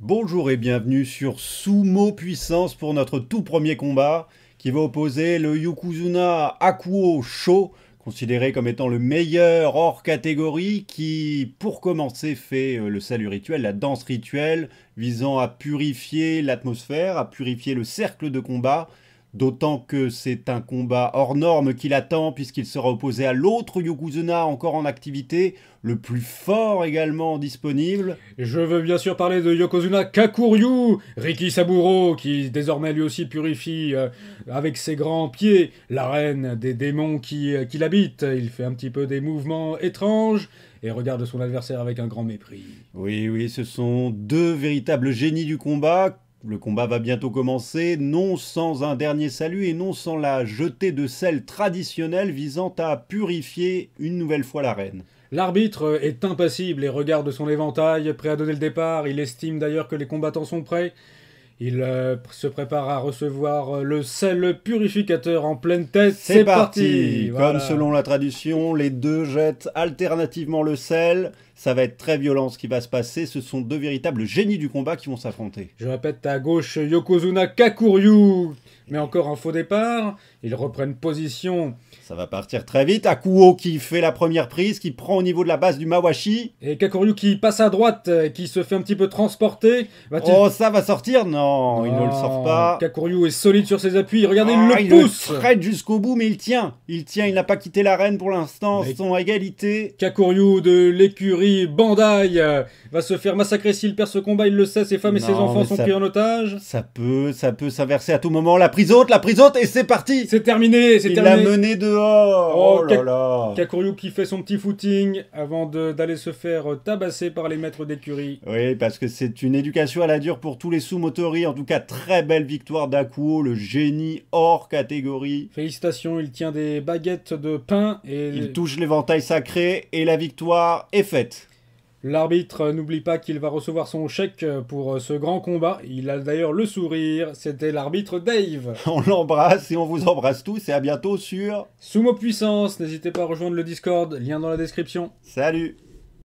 Bonjour et bienvenue sur Sumo Puissance pour notre tout premier combat qui va opposer le Yukuzuna Akuo Sho, considéré comme étant le meilleur hors catégorie qui, pour commencer, fait euh, le salut rituel, la danse rituelle visant à purifier l'atmosphère, à purifier le cercle de combat D'autant que c'est un combat hors norme qui l'attend puisqu'il sera opposé à l'autre Yokozuna encore en activité, le plus fort également disponible. Je veux bien sûr parler de Yokozuna Kakuryu, Riki Saburo qui désormais lui aussi purifie euh, avec ses grands pieds la reine des démons qui, euh, qui l'habitent. Il fait un petit peu des mouvements étranges et regarde son adversaire avec un grand mépris. Oui, oui, ce sont deux véritables génies du combat le combat va bientôt commencer, non sans un dernier salut et non sans la jetée de sel traditionnelle visant à purifier une nouvelle fois la reine. L'arbitre est impassible et regarde son éventail, prêt à donner le départ. Il estime d'ailleurs que les combattants sont prêts. Il euh, se prépare à recevoir euh, le sel purificateur en pleine tête. C'est parti, Comme selon la tradition, les deux jettent alternativement le sel. Ça va être très violent ce qui va se passer. Ce sont deux véritables génies du combat qui vont s'affronter. Je répète, à gauche, Yokozuna Kakuryu, mais encore un faux départ, ils reprennent position. Ça va partir très vite. Akuo qui fait la première prise, qui prend au niveau de la base du Mawashi. Et Kakuryu qui passe à droite, euh, qui se fait un petit peu transporter. Oh, ça va sortir Non, il ne le sort pas. Kakuryu est solide sur ses appuis. Regardez, il ah, le il pousse. Il jusqu'au bout, mais il tient. Il tient, il n'a pas quitté l'arène pour l'instant. Ils sont égalité. Kakuryu de l'écurie Bandai euh, va se faire massacrer s'il perd ce combat. Il le sait, ses femmes et ses enfants sont pris en otage. Ça peut, ça peut s'inverser à tout moment. La prise haute, la prise haute, et c'est parti C'est terminé, c'est terminé Il l'a mené dehors Oh, oh là là Kakuryu qui fait son petit footing avant d'aller se faire euh, tabasser par les maîtres d'écurie. Oui, parce que c'est une éducation à la dure pour tous les sous-motoris. En tout cas, très belle victoire d'Akuo, le génie hors catégorie. Félicitations, il tient des baguettes de pain et... Il touche l'éventail sacré et la victoire est faite L'arbitre n'oublie pas qu'il va recevoir son chèque pour euh, ce grand combat. Il a d'ailleurs le sourire. C'était l'arbitre Dave. On l'embrasse et on vous embrasse tous et à bientôt sur Sumo Puissance. N'hésitez pas à rejoindre le Discord, lien dans la description. Salut